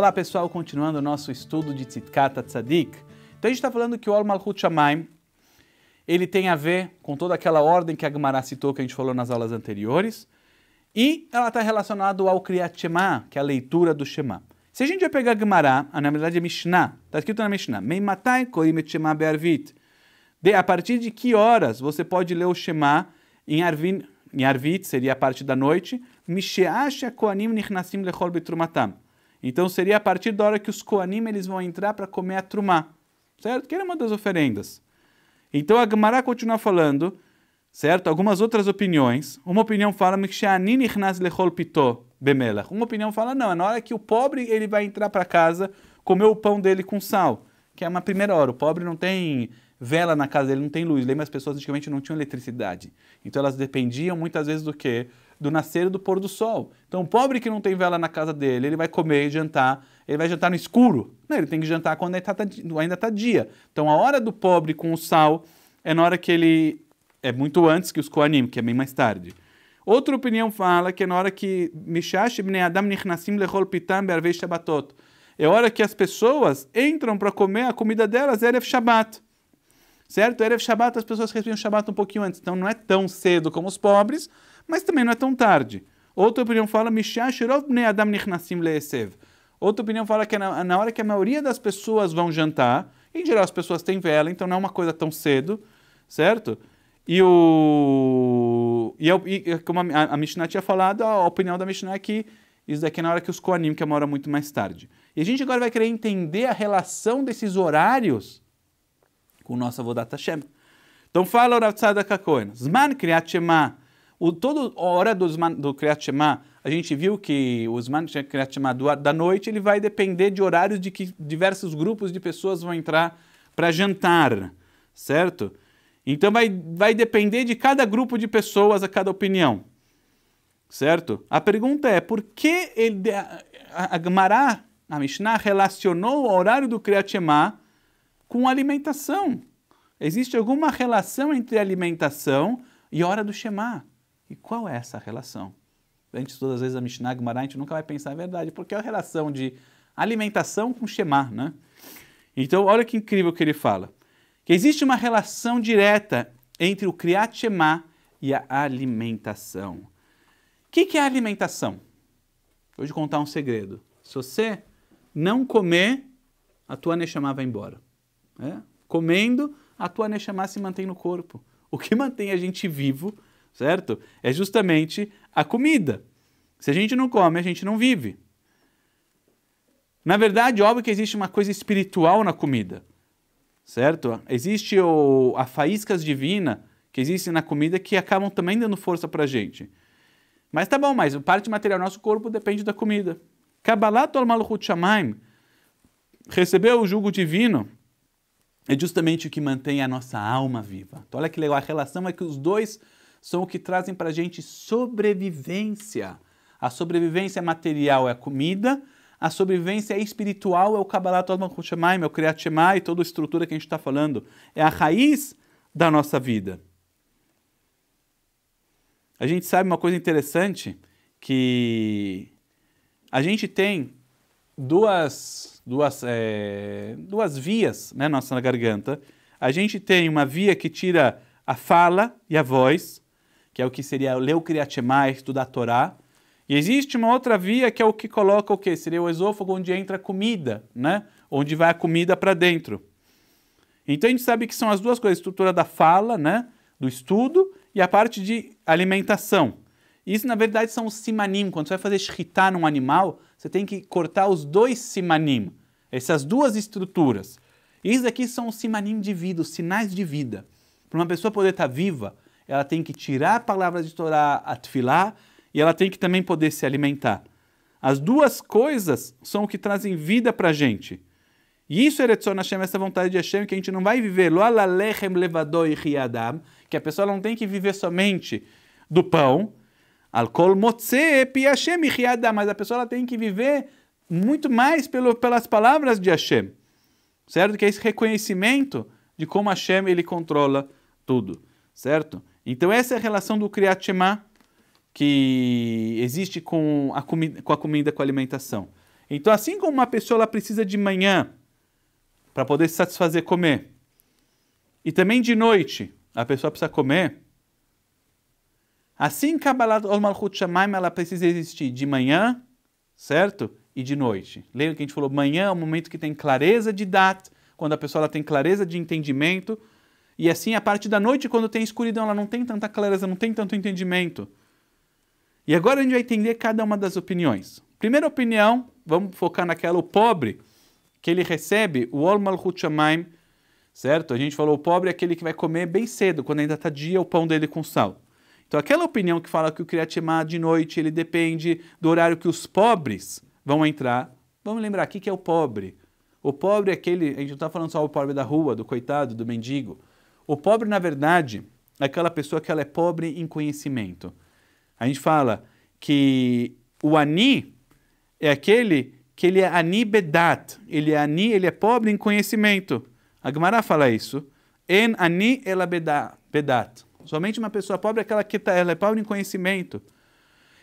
Olá pessoal, continuando o nosso estudo de Tzitkata Tzadik. Então a gente está falando que o Or Malchut Shamayim, ele tem a ver com toda aquela ordem que a Gemara citou, que a gente falou nas aulas anteriores, e ela está relacionada ao Kriyat Shema, que é a leitura do Shema. Se a gente vai pegar a Gemara, ah, na verdade é Mishnah, está escrito na Mishnah, Meimatai Koimet Shema Be'arvit, de, a partir de que horas você pode ler o Shema em Arvin, em Arvit, seria a parte da noite, Misheasha Koanim Nichnasim Lechol Betrumatam. Então seria a partir da hora que os Koanim eles vão entrar para comer a trumá, certo? Que era uma das oferendas. Então a Gemara continua falando, certo? Algumas outras opiniões. Uma opinião fala bemelach. Uma opinião fala não, é na hora que o pobre ele vai entrar para casa, comer o pão dele com sal, que é uma primeira hora. O pobre não tem vela na casa ele não tem luz. Lembra as pessoas antigamente não tinham eletricidade. Então elas dependiam muitas vezes do quê? do nascer e do pôr do sol. Então, o pobre que não tem vela na casa dele, ele vai comer e jantar, ele vai jantar no escuro. Não, Ele tem que jantar quando ainda está tá dia. Então, a hora do pobre com o sal é na hora que ele. É muito antes que os Koanim, que é bem mais tarde. Outra opinião fala que é na hora que Mishash ibn Adam nichnasim lechol pitam be'arvei shabatot. É hora que as pessoas entram para comer a comida delas, Erev Shabbat. Certo? Erev Shabbat, as pessoas recebem o Shabbat um pouquinho antes. Então não é tão cedo como os pobres, mas também não é tão tarde. Outra opinião fala, Outra opinião fala que é na, na hora que a maioria das pessoas vão jantar, em geral as pessoas têm vela, então não é uma coisa tão cedo, certo? E o. E, é e é como a, a Mishnah tinha falado, a opinião da Mishnah é que isso daqui é na hora que os Koanim, que é uma hora muito mais tarde. E a gente agora vai querer entender a relação desses horários com o nosso Avodat Hashem. Então fala o Rav Zman kriat shema o, toda hora do, do Kriyat Shema, a gente viu que o Zman Kriyat Shema do, da noite ele vai depender de horários de que diversos grupos de pessoas vão entrar para jantar, certo? Então vai, vai depender de cada grupo de pessoas, a cada opinião, certo? A pergunta é, por que ele, a, a Gemara, a Mishnah, relacionou o horário do Kriyat Shema com alimentação? Existe alguma relação entre alimentação e hora do Shema? E qual é essa relação? A gente estuda às vezes a Mishnah Gemara, a gente nunca vai pensar a verdade, porque é a relação de alimentação com Shemar, né? Então, olha que incrível que ele fala. Que existe uma relação direta entre o Kriyat Shema e a alimentação. O que, que é alimentação? Vou te contar um segredo. Se você não comer, a tua Neshama vai embora. É? Comendo, a tua Neshama se mantém no corpo. O que mantém a gente vivo é certo? É justamente a comida. Se a gente não come, a gente não vive. Na verdade, óbvio que existe uma coisa espiritual na comida, certo? Existe o, a faíscas divina que existe na comida que acabam também dando força para a gente. Mas tá bom, mas parte material do nosso corpo depende da comida. Kabbalat al-Malchut Shamaim, receber o jugo divino, é justamente o que mantém a nossa alma viva. Então, olha que legal, a relação é que os dois são o que trazem para a gente sobrevivência. A sobrevivência é material é a comida, a sobrevivência é espiritual é o Kabbalah Tod Malchut Shemaim, é o Kriyat Shema e toda a estrutura que a gente está falando. É a raiz da nossa vida. A gente sabe uma coisa interessante, que a gente tem duas, duas, é, duas vias né, nossa, na garganta. A gente tem uma via que tira a fala e a voz, que é o que seria leucriatimai, estudar a Torá. E existe uma outra via que é o que coloca o quê? Seria o esôfago onde entra a comida, né? Onde vai a comida para dentro. Então a gente sabe que são as duas coisas, a estrutura da fala, né? Do estudo e a parte de alimentação. Isso, na verdade, são os simanim. Quando você vai fazer shritar num animal, você tem que cortar os dois simanim, essas duas estruturas. Isso aqui são os simanim de vida, os sinais de vida. Para uma pessoa poder estar tá viva, ela tem que tirar a palavra de Torá, a e ela tem que também poder se alimentar. As duas coisas são o que trazem vida para a gente. E isso é Eretzon Hashem, essa vontade de Hashem, que a gente não vai viver lo alechem levadoi riadam, que a pessoa não tem que viver somente do pão, alcohol motze piashem riadam, mas a pessoa ela tem que viver muito mais pelo, pelas palavras de Hashem, certo? Que é esse reconhecimento de como Hashem ele controla tudo, certo? Então essa é a relação do Kriyat Shema que existe com a, comida, com a comida, com a alimentação. Então assim como uma pessoa ela precisa de manhã para poder se satisfazer comer, e também de noite a pessoa precisa comer, assim Kabbalat Ol Malchut Shamaim ela precisa existir de manhã, certo? E de noite. Lembra que a gente falou manhã é o momento que tem clareza de data, quando a pessoa ela tem clareza de entendimento, e assim, a partir da noite, quando tem escuridão, ela não tem tanta clareza, não tem tanto entendimento. E agora a gente vai entender cada uma das opiniões. Primeira opinião, vamos focar naquela, o pobre, que ele recebe o Olmal Malchut certo? A gente falou, o pobre é aquele que vai comer bem cedo, quando ainda está dia, o pão dele com sal. Então, aquela opinião que fala que o Kriyatimá de noite, ele depende do horário que os pobres vão entrar. Vamos lembrar, aqui que é o pobre? O pobre é aquele, a gente não está falando só o pobre da rua, do coitado, do mendigo. O pobre, na verdade, é aquela pessoa que ela é pobre em conhecimento. A gente fala que o ani é aquele que ele é ani bedat, ele é ani, ele é pobre em conhecimento. A Gemara fala isso. En ani ela bedat. Somente uma pessoa pobre é aquela que tá, ela é pobre em conhecimento.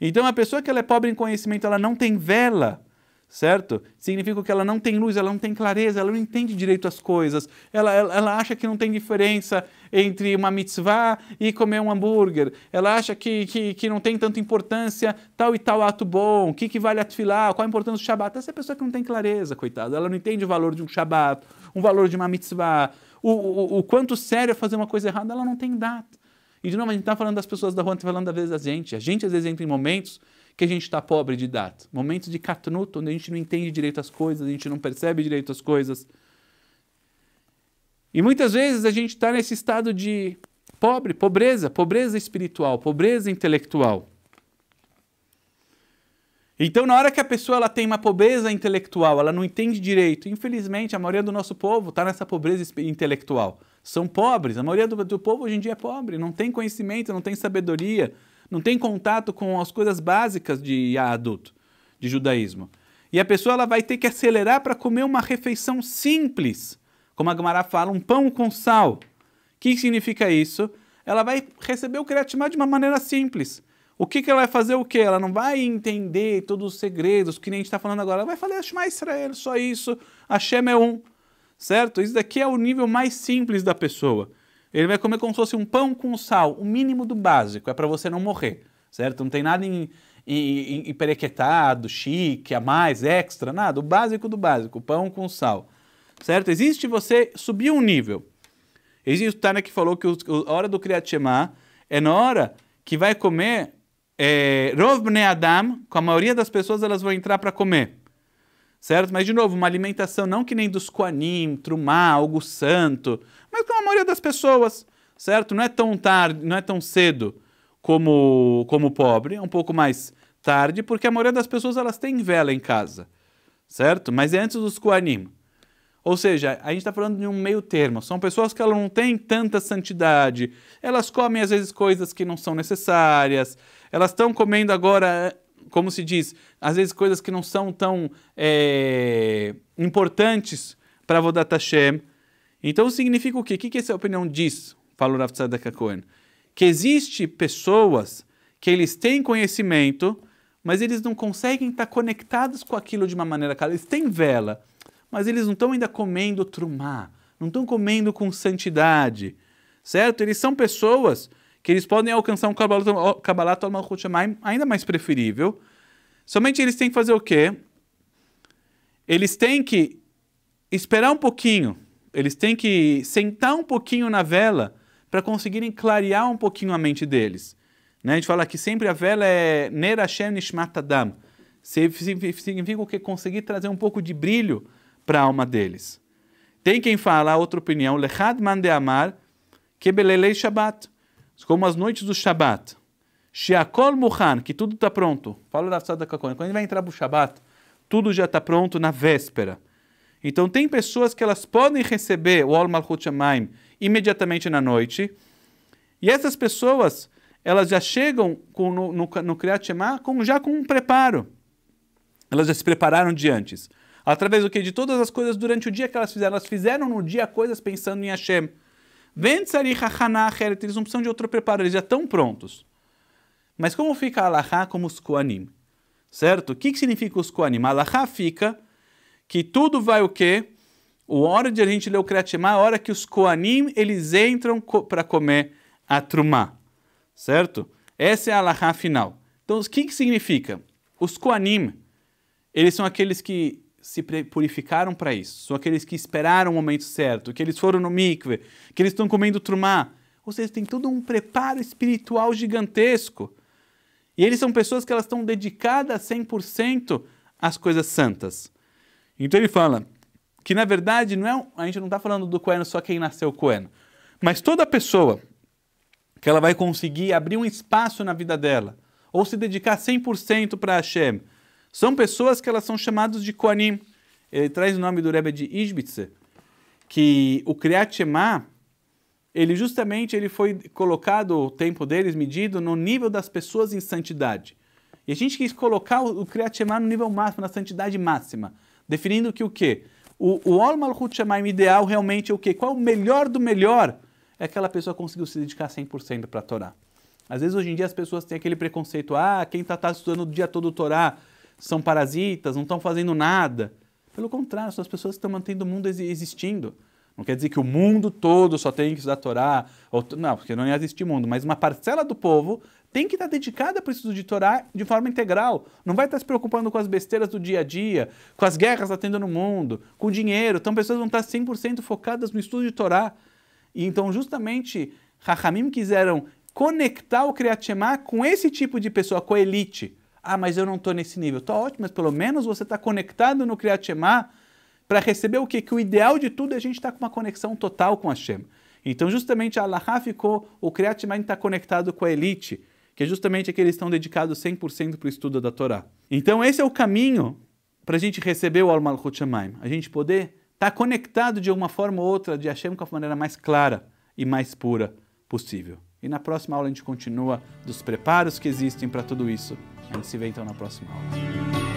Então, a pessoa que ela é pobre em conhecimento, ela não tem vela certo? Significa que ela não tem luz, ela não tem clareza, ela não entende direito as coisas, ela, ela, ela, acha que não tem diferença entre uma mitzvah e comer um hambúrguer, ela acha que, que, que não tem tanta importância tal e tal ato bom, o que, que vale atfilar, qual a importância do shabat. Essa é a pessoa que não tem clareza, coitada, ela não entende o valor de um shabat, o valor de uma mitzvah, o, o, o quanto sério é fazer uma coisa errada, ela não tem data. E de novo, a gente está falando das pessoas da rua, a gente está falando às vezes da gente. A gente às vezes entra em momentos que a gente está pobre de data. Momentos de catnuto, onde a gente não entende direito as coisas, a gente não percebe direito as coisas. E muitas vezes a gente está nesse estado de pobre, pobreza, pobreza espiritual, pobreza intelectual. Então, na hora que a pessoa ela tem uma pobreza intelectual, ela não entende direito. Infelizmente, a maioria do nosso povo está nessa pobreza intelectual. São pobres. A maioria do, do povo hoje em dia é pobre, não tem conhecimento, não tem sabedoria, não tem contato com as coisas básicas de adulto, de judaísmo. E a pessoa ela vai ter que acelerar para comer uma refeição simples, como a Gemara fala, um pão com sal. O que significa isso? Ela vai receber o Kriyat de uma maneira simples. O que, que ela vai fazer o que? Ela não vai entender todos os segredos que nem a gente está falando agora. Ela vai falar, Shema Israel, só isso, Hashem é um. Certo? Isso daqui é o nível mais simples da pessoa. Ele vai comer como se fosse um pão com sal, o mínimo do básico, é para você não morrer, certo? Não tem nada em, em, em perequetado, chique, a mais, extra, nada. O básico do básico, pão com sal, certo? Existe você subir um nível. Existe o Tana que falou que o, a hora do Kriyat Shema é na hora que vai comer é, Rov Bnei Adam, com a maioria das pessoas elas vão entrar para comer certo? Mas, de novo, uma alimentação não que nem dos Quanim, Trumá, algo santo, mas com a maioria das pessoas, certo? Não é tão tarde, não é tão cedo como como pobre, é um pouco mais tarde, porque a maioria das pessoas elas têm vela em casa, certo? Mas é antes dos Koanim. Ou seja, a gente está falando de um meio termo. São pessoas que elas não têm tanta santidade. Elas comem, às vezes, coisas que não são necessárias. Elas estão comendo agora como se diz, às vezes coisas que não são tão é, importantes para Vodat Hashem. Então significa o quê? O que, que essa opinião diz? Falou Rav Tzadok Cohen. Que existe pessoas que eles têm conhecimento, mas eles não conseguem estar conectados com aquilo de uma maneira clara. Eles têm vela, mas eles não estão ainda comendo trumá, não estão comendo com santidade, certo? Eles são pessoas que eles podem alcançar um Kabbalat al-Malchut Shemaim ainda mais preferível. Somente eles têm que fazer o quê? Eles têm que esperar um pouquinho, eles têm que sentar um pouquinho na vela para conseguirem clarear um pouquinho a mente deles. Né? A gente fala que sempre a vela é Ner Hashem Nishmat Adam. Significa o que? Conseguir trazer um pouco de brilho para a alma deles. Tem quem fala outra opinião, Lechad Mande Amar, Kebelelei Shabbat como as noites do Shabat. Sheakol Muhan, que tudo está pronto. Fala da Sada Kakone. Quando ele vai entrar para o Shabat, tudo já está pronto na véspera. Então, tem pessoas que elas podem receber o Ol Malchut Shamaim imediatamente na noite. E essas pessoas, elas já chegam com, no, no, no Kriyat Shema com, já com um preparo. Elas já se prepararam de antes. Através do que? De todas as coisas durante o dia que elas fizeram. Elas fizeram no dia coisas pensando em Hashem. Eles não precisam de outro preparo, eles já estão prontos. Mas como fica a Allahá como os Koanim? Certo? O que, que significa os Koanim? A Allahá fica que tudo vai o quê? O hora de a gente ler o Kriatema, a hora que os Koanim eles entram co para comer a Trumá. Certo? Essa é a Allahá final. Então, o que, que significa? Os Koanim, eles são aqueles que se purificaram para isso, são aqueles que esperaram o momento certo, que eles foram no mikve, que eles estão comendo trumá. Ou seja, tem todo um preparo espiritual gigantesco. E eles são pessoas que elas estão dedicadas 100% às coisas santas. Então ele fala que na verdade não é, a gente não está falando do coeno só quem nasceu coeno, mas toda pessoa que ela vai conseguir abrir um espaço na vida dela ou se dedicar 100% para Hashem, são pessoas que elas são chamadas de Koanim. Ele traz o nome do Rebbe de Isbitzer, que o Kriyat Shema, ele justamente ele foi colocado, o tempo deles medido, no nível das pessoas em santidade. E a gente quis colocar o Kriyat Shema no nível máximo, na santidade máxima, definindo que o quê? O, o Ol Malchut Shemaim ideal realmente é o quê? Qual o melhor do melhor? É aquela pessoa que conseguiu se dedicar 100% para a Torá. Às vezes, hoje em dia, as pessoas têm aquele preconceito, ah, quem está tá estudando o dia todo o Torá, são parasitas, não estão fazendo nada. Pelo contrário, são as pessoas que estão mantendo o mundo existindo. Não quer dizer que o mundo todo só tem que estudar Torá, ou, não, porque não existe mundo, mas uma parcela do povo tem que estar dedicada para o estudo de Torá de forma integral. Não vai estar se preocupando com as besteiras do dia a dia, com as guerras atendendo no mundo, com o dinheiro. Então, pessoas vão estar 100% focadas no estudo de Torá. E então, justamente, Rahamim quiseram conectar o Kriyat Shema com esse tipo de pessoa, com a elite. Ah, mas eu não estou nesse nível. Está ótimo, mas pelo menos você está conectado no Kriyat Shema para receber o quê? Que o ideal de tudo é a gente estar tá com uma conexão total com Hashem. Então, justamente a Allahá ficou, o Kriyat Shema está conectado com a elite, que é justamente é que estão dedicados 100% para o estudo da Torá. Então, esse é o caminho para a gente receber o Al Malchut Shemaim. A gente poder estar tá conectado de uma forma ou outra de Hashem com a maneira mais clara e mais pura possível. E na próxima aula a gente continua dos preparos que existem para tudo isso. A gente se vê então na próxima aula.